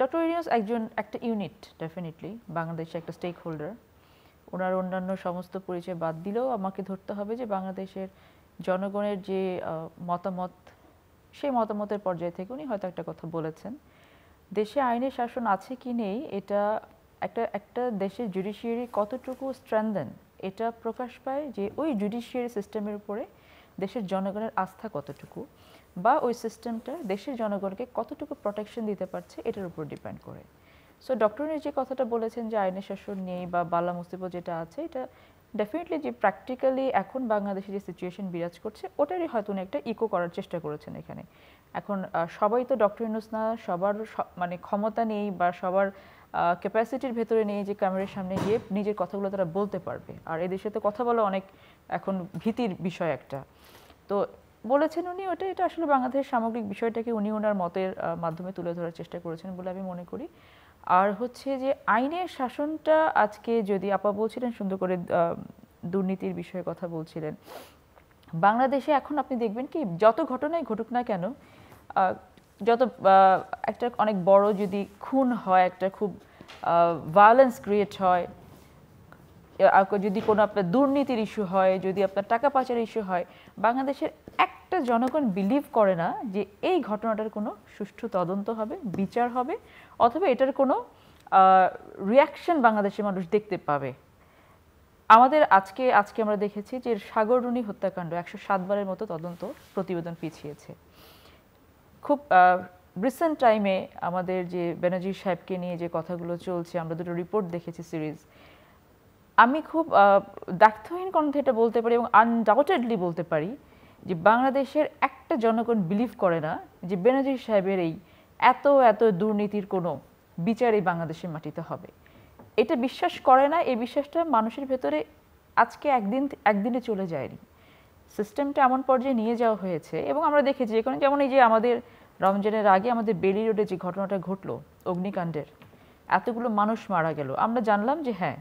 Doctor ইউনিয়াস একজন একটা unit definitely বাংলাদেশে একটা স্টেক হোল্ডার ওনার অন্যান্য সমস্ত পরিচয় বাদ দিলেও আমাকে ধরতে হবে যে বাংলাদেশের জনগণের যে মতামত সেই মতামতের পর্যায় থেকে উনি হয়তো একটা কথা বলেছেন দেশে আইনের শাসন আছে কি নেই এটা একটা একটা দেশের জুডিশিয়ারি কতটুকু স্ট্র্যান্ডেন এটা প্রকাশ পায় যে ওই জুডিশিয়ারি সিস্টেমের উপরে দেশের জনগণের আস্থা কতটুকু বা ওই সিস্টেমটা দেশের জনগণকে কতটুকু প্রোটেকশন দিতে পারছে এটার উপর ডিপেন্ড করে সো ডক্টরের যে কথাটা বলেছেন যে আইনের শাসন নেই বা বালা মুসিবত যেটা আছে এটা ডেফিনেটলি যে প্র্যাকটিক্যালি এখন বাংলাদেশে যে সিচুয়েশন বিরাজ করছে ওটারই হয়তো উনি একটা ইকো করার চেষ্টা করেছেন এখানে এখন সবাই তো ডক্টর ইনুসনা না সবার মানে ক্ষমতা নেই বা সবার ক্যাপাসিটির ভেতরে নেই যে ক্যামেরার সামনে গিয়ে নিজের কথাগুলো তারা বলতে পারবে আর এদের সাথে কথা বলা অনেক এখন ভীতির বিষয় একটা তো বলেছেন উনি ওটা এটা আসলে বাংলাদেশের সামগ্রিক বিষয়টাকে উনি ওনার মতের মাধ্যমে তুলে ধরার চেষ্টা করেছেন বলে আমি মনে করি আর হচ্ছে যে আইনের শাসনটা আজকে যদি আপা বলছিলেন সুন্দর করে দুর্নীতির বিষয়ে কথা বলছিলেন বাংলাদেশে এখন আপনি দেখবেন কি যত ঘটনাই ঘটুক না কেন যত একটা অনেক বড় যদি খুন হয় একটা খুব ভায়োলেন্স ক্রিয়েট হয় যদি কোনো আপনার দুর্নীতির ইস্যু হয় যদি আপনার টাকা পাচার ইস্যু হয় বাংলাদেশের একটা জনগণ বিলিভ করে না যে এই ঘটনাটার কোনো সুষ্ঠু তদন্ত হবে বিচার হবে অথবা এটার কোনো রিয়াকশন বাংলাদেশের মানুষ দেখতে পাবে আমাদের আজকে আজকে আমরা দেখেছি যে সাগরুনি হত্যাকাণ্ড একশো সাতবারের মতো তদন্ত প্রতিবেদন পিছিয়েছে খুব রিসেন্ট টাইমে আমাদের যে ব্যানার্জি সাহেবকে নিয়ে যে কথাগুলো চলছে আমরা দুটো রিপোর্ট দেখেছি সিরিজ আমি খুব দায়িত্বহীন কণ্ঠে এটা বলতে পারি এবং আনডাউটেডলি বলতে পারি যে বাংলাদেশের একটা জনগণ বিলিভ করে না যে বেনজির সাহেবের এই এত এত দুর্নীতির কোনো বিচার এই বাংলাদেশের মাটিতে হবে এটা বিশ্বাস করে না এই বিশ্বাসটা মানুষের ভেতরে আজকে একদিন একদিনে চলে যায়নি সিস্টেমটা এমন পর্যায়ে নিয়ে যাওয়া হয়েছে এবং আমরা দেখেছি এখন যেমন এই যে আমাদের রমজানের আগে আমাদের বেলি রোডে যে ঘটনাটা ঘটলো অগ্নিকাণ্ডের এতগুলো মানুষ মারা গেল আমরা জানলাম যে হ্যাঁ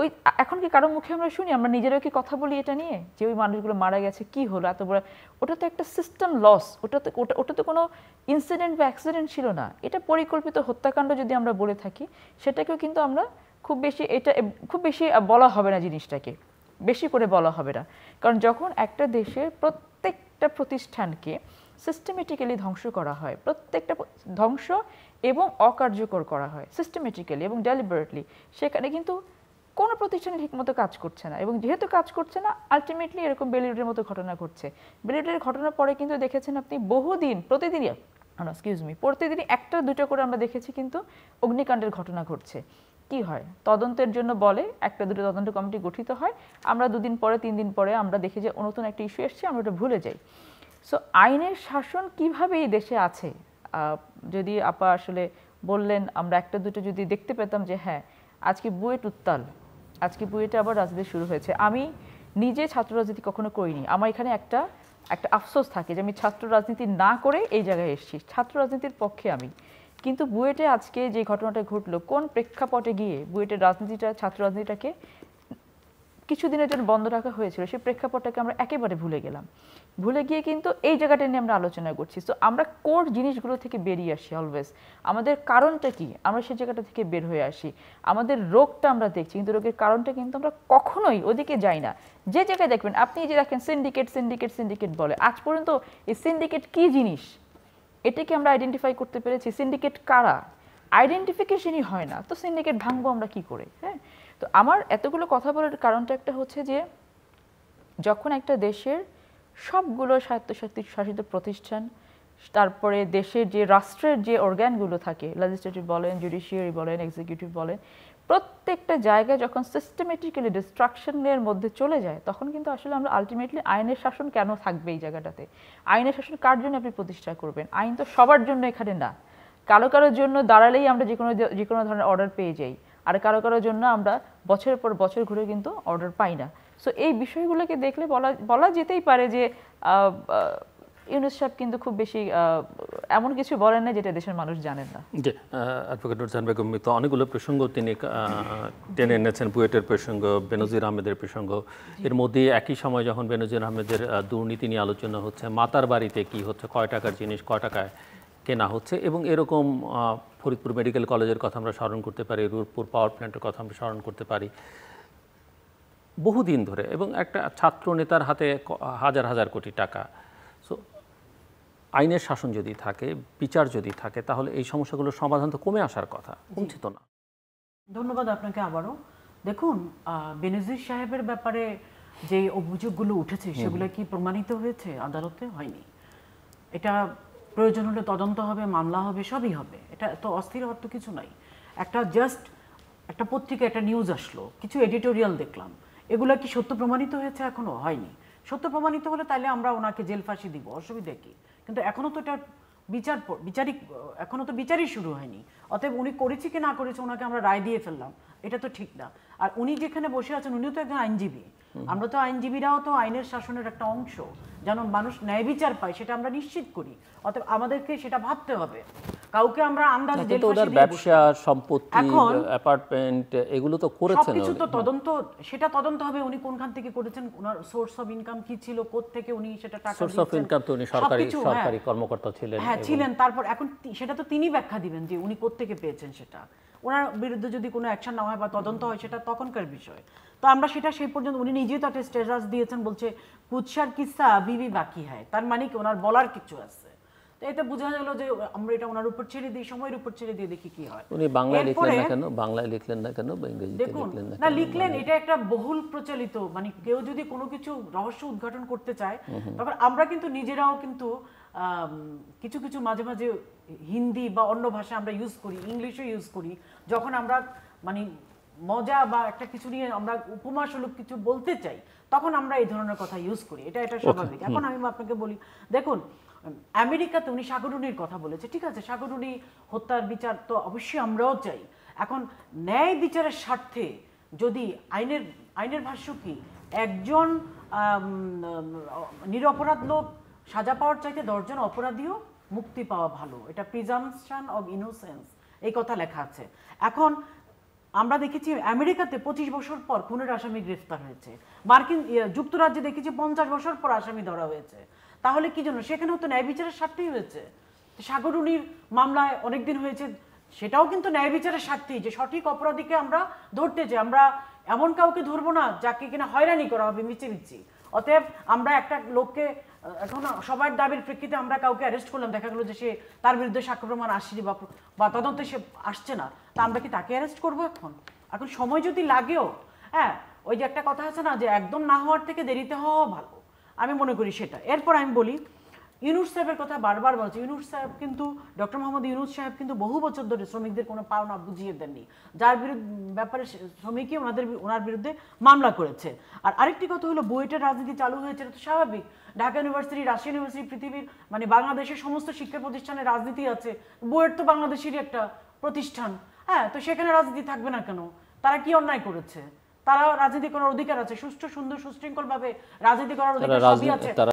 ওই এখন কি কারো মুখে আমরা শুনি আমরা নিজেরাও কি কথা বলি এটা নিয়ে যে ওই মানুষগুলো মারা গেছে কি হলো এত বড় ওটা তো একটা সিস্টেম লস ওটা তো ওটা ওটা তো কোনো ইনসিডেন্ট বা অ্যাক্সিডেন্ট ছিল না এটা পরিকল্পিত হত্যাকাণ্ড যদি আমরা বলে থাকি সেটাকেও কিন্তু আমরা খুব বেশি এটা খুব বেশি বলা হবে না জিনিসটাকে বেশি করে বলা হবে না কারণ যখন একটা দেশের প্রত্যেকটা প্রতিষ্ঠানকে সিস্টেমেটিক্যালি ধ্বংস করা হয় প্রত্যেকটা ধ্বংস এবং অকার্যকর করা হয় সিস্টেমেটিক্যালি এবং ডেলিবারেটলি সেখানে কিন্তু কোনো প্রতিষ্ঠানে ঠিকমতো কাজ করছে না এবং যেহেতু কাজ করছে না আলটিমেটলি এরকম বেলিউডের মতো ঘটনা ঘটছে বেলিউডের ঘটনা পরে কিন্তু দেখেছেন আপনি বহুদিন প্রতিদিনই এক্সকিউজ মি প্রতিদিনই একটা দুটো করে আমরা দেখেছি কিন্তু অগ্নিকাণ্ডের ঘটনা ঘটছে কি হয় তদন্তের জন্য বলে একটা দুটো তদন্ত কমিটি গঠিত হয় আমরা দুদিন পরে তিন দিন পরে আমরা দেখি যে নতুন একটা ইস্যু এসছে আমরা ওটা ভুলে যাই সো আইনের শাসন কিভাবে এই দেশে আছে যদি আপা আসলে বললেন আমরা একটা দুটো যদি দেখতে পেতাম যে হ্যাঁ আজকে বুয়েট উত্তাল আজকে বুয়েটে আবার রাজনীতি শুরু হয়েছে আমি নিজে ছাত্র রাজনীতি কখনো করিনি আমার এখানে একটা একটা আফসোস থাকে যে আমি ছাত্র রাজনীতি না করে এই জায়গায় এসেছি ছাত্র রাজনীতির পক্ষে আমি কিন্তু বুয়েটে আজকে যে ঘটনাটা ঘটলো কোন প্রেক্ষাপটে গিয়ে বুয়েটের রাজনীতিটা ছাত্র রাজনীতিটাকে কিছুদিনের জন্য বন্ধ রাখা হয়েছিল সেই প্রেক্ষাপটটাকে আমরা একেবারে ভুলে গেলাম ভুলে গিয়ে কিন্তু এই জায়গাটা নিয়ে আমরা আলোচনা করছি তো আমরা কোর জিনিসগুলো থেকে বেরিয়ে আসি অলওয়েজ আমাদের কারণটা কি আমরা সেই জায়গাটা থেকে বের হয়ে আসি আমাদের রোগটা আমরা দেখছি কিন্তু রোগের কারণটা কিন্তু আমরা কখনোই ওদিকে যাই না যে জায়গায় দেখবেন আপনি যে দেখেন সিন্ডিকেট সিন্ডিকেট সিন্ডিকেট বলে আজ পর্যন্ত এই সিন্ডিকেট কি জিনিস এটাকে আমরা আইডেন্টিফাই করতে পেরেছি সিন্ডিকেট কারা আইডেন্টিফিকেশনই হয় না তো সিন্ডিকেট ভাঙবো আমরা কি করে হ্যাঁ তো আমার এতগুলো কথা বলার কারণটা একটা হচ্ছে যে যখন একটা দেশের সবগুলো স্বায়ত্তশাসিত শাসিত প্রতিষ্ঠান তারপরে দেশের যে রাষ্ট্রের যে অর্গ্যানগুলো থাকে লেজিসলেটিভ বলেন জুডিশিয়ারি বলেন এক্সিকিউটিভ বলেন প্রত্যেকটা জায়গায় যখন সিস্টেমেটিক্যালি ডিস্ট্রাকশনের মধ্যে চলে যায় তখন কিন্তু আসলে আমরা আলটিমেটলি আইনের শাসন কেন থাকবে এই জায়গাটাতে আইনের শাসন কার জন্য আপনি প্রতিষ্ঠা করবেন আইন তো সবার জন্য এখানে না কারো কারোর জন্য দাঁড়ালেই আমরা যে কোনো যে কোনো ধরনের অর্ডার পেয়ে যাই আর কারো কারোর জন্য আমরা বছরের পর বছর ঘুরে কিন্তু অর্ডার পাই না সো এই বিষয়গুলোকে দেখলে বলা বলা যেতেই পারে যে ইউনুস কিন্তু খুব বেশি এমন কিছু বলেন না যেটা দেশের মানুষ জানেন না যে অ্যাডভোকেট নুরজান বেগম তো অনেকগুলো প্রসঙ্গ তিনি টেনে এনেছেন বুয়েটের প্রসঙ্গ বেনজির আহমেদের প্রসঙ্গ এর মধ্যে একই সময় যখন বেনজির আহমেদের দুর্নীতি নিয়ে আলোচনা হচ্ছে মাতার বাড়িতে কি হচ্ছে কয় টাকার জিনিস কয় টাকায় কেনা হচ্ছে এবং এরকম ফরিদপুর মেডিকেল কলেজের কথা আমরা স্মরণ করতে পারি রূপপুর পাওয়ার প্ল্যান্টের কথা আমরা স্মরণ করতে পারি বহুদিন ধরে এবং একটা ছাত্র নেতার হাতে হাজার হাজার কোটি টাকা সো আইনের শাসন যদি থাকে বিচার যদি থাকে তাহলে এই সমস্যাগুলোর সমাধান তো কমে আসার কথা কমছে তো না ধন্যবাদ আপনাকে আবারও দেখুন বেনজির সাহেবের ব্যাপারে যে অভিযোগগুলো উঠেছে সেগুলো কি প্রমাণিত হয়েছে আদালতে হয়নি এটা প্রয়োজন হলে তদন্ত হবে মামলা হবে সবই হবে এটা তো অস্থির হওয়ার তো কিছু নাই একটা জাস্ট একটা পত্রিকা একটা নিউজ আসলো কিছু এডিটোরিয়াল দেখলাম এগুলো কি সত্য প্রমাণিত হয়েছে এখনও হয়নি সত্য প্রমাণিত হলে তাহলে আমরা ওনাকে জেল ফাঁসি দিব অসুবিধা কি কিন্তু এখনও তো এটা বিচার বিচারিক এখনও তো বিচারই শুরু হয়নি অতএব উনি করেছে কি না করেছে ওনাকে আমরা রায় দিয়ে ফেললাম এটা তো ঠিক না আর উনি যেখানে বসে আছেন উনিও তো একজন আইনজীবী আমরা তো আইনজীবীরাও তো আইনের শাসনের একটা অংশ যেন মানুষ ন্যায় বিচার পায় সেটা আমরা নিশ্চিত করি অতএব আমাদেরকে সেটা ভাবতে হবে কাউকে আমরা আন্দাজ ওদের ব্যবসা সম্পত্তি অ্যাপার্টমেন্ট এগুলো তো করেছেন সবকিছু তো তদন্ত সেটা তদন্ত হবে উনি কোনখান থেকে করেছেন ওনার সোর্স অফ ইনকাম কি ছিল কোথা থেকে উনি সেটা টাকা সোর্স অফ ইনকাম তো উনি সরকারি হ্যাঁ। সরকারি কর্মকর্তা ছিলেন হ্যাঁ ছিলেন তারপর এখন সেটা তো তিনি ব্যাখ্যা দিবেন যে উনি কোথা থেকে পেয়েছেন সেটা ওনার বিরুদ্ধে যদি কোনো অ্যাকশন না হয় বা তদন্ত হয় সেটা তখনকার বিষয় তো আমরা সেটা সেই পর্যন্ত উনি নিজেই তো একটা স্টেটাস দিয়েছেন বলছে কুৎসার কিসা বিবি বাকি হয় তার মানে কি ওনার বলার কিছু আছে তো এতে বোঝা গেল যে আমরা এটা ওনার উপর ছেড়ে দিই সময়ের উপর ছেড়ে দিয়ে দেখি কি হয় উনি বাংলায় লিখলেন না কেন বাংলায় লিখলেন না কেন বা ইংরেজিতে লিখলেন না না লিখলেন এটা একটা বহুল প্রচলিত মানে কেউ যদি কোনো কিছু রহস্য উদ্ঘাটন করতে চায় তখন আমরা কিন্তু নিজেরাও কিন্তু কিছু কিছু মাঝে মাঝে হিন্দি বা অন্য ভাষা আমরা ইউজ করি ইংলিশও ইউজ করি যখন আমরা মানে মজা বা একটা কিছু নিয়ে আমরা উপমাস্বরূপ কিছু বলতে চাই তখন আমরা এই ধরনের কথা ইউজ করি এটা এটা স্বাভাবিক এখন আমি আপনাকে বলি দেখুন আমেরিকাতে উনি সাগরুনির কথা বলেছে ঠিক আছে সাগরুনি হত্যার বিচার তো অবশ্যই আমরাও চাই এখন ন্যায় বিচারের স্বার্থে যদি আইনের আইনের ভাষ্য কি একজন নিরপরাধ লোক সাজা পাওয়ার চাইতে দশজন অপরাধীও মুক্তি পাওয়া ভালো এটা প্রিজামশন অব ইনোসেন্স এই কথা লেখা আছে এখন আমরা দেখেছি আমেরিকাতে পঁচিশ বছর পর খুনের আসামি গ্রেফতার হয়েছে মার্কিন ইয়ে, যুক্তরাজ্যে দেখেছি পঞ্চাশ বছর পর আসামি ধরা হয়েছে তাহলে কি জন্য সেখানেও তো ন্যায় বিচারের স্বার্থেই হয়েছে সাগরুনির মামলায় অনেকদিন হয়েছে সেটাও কিন্তু ন্যায় বিচারের স্বার্থেই যে সঠিক অপরাধীকে আমরা ধরতে যে আমরা এমন কাউকে ধরবো না যাকে কিনা হয়রানি করা হবে মিচি মিচি অতএব আমরা একটা লোককে এখন সবার দাবির প্রেক্ষিতে আমরা কাউকে অ্যারেস্ট করলাম দেখা গেলো যে সে তার বিরুদ্ধে সাক্ষ্য প্রমাণ আসেনি বা বা তদন্তে সে আসছে না তা আমরা কি তাকে অ্যারেস্ট করবো এখন এখন সময় যদি লাগেও হ্যাঁ ওই যে একটা কথা আছে না যে একদম না হওয়ার থেকে দেরিতে হওয়া ভালো আমি মনে করি সেটা এরপর আমি বলি ইউনুস সাহেবের কথা বারবার বলছে ইউনুস সাহেব কিন্তু ডক্টর মোহাম্মদ ইউনুস সাহেব কিন্তু বহু বছর ধরে শ্রমিকদের কোনো পাওনা বুঝিয়ে দেননি যার বিরুদ্ধে ব্যাপারে শ্রমিকই ওনাদের ওনার বিরুদ্ধে মামলা করেছে আর আরেকটি কথা হলো বুয়েটের রাজনীতি চালু হয়েছে এটা তো স্বাভাবিক ঢাকা ইউনিভার্সিটি রাশিয়া ইউনিভার্সিটি পৃথিবীর মানে বাংলাদেশের সমস্ত শিক্ষা প্রতিষ্ঠানের রাজনীতি আছে বুয়েট তো বাংলাদেশেরই একটা প্রতিষ্ঠান হ্যাঁ তো সেখানে রাজনীতি থাকবে না কেন তারা কি অন্যায় করেছে তারা রাজনীতি করার অধিকার আছে সুষ্ঠু সুন্দর সুশৃঙ্খল ভাবে রাজনীতি করার অধিকার সবই আছে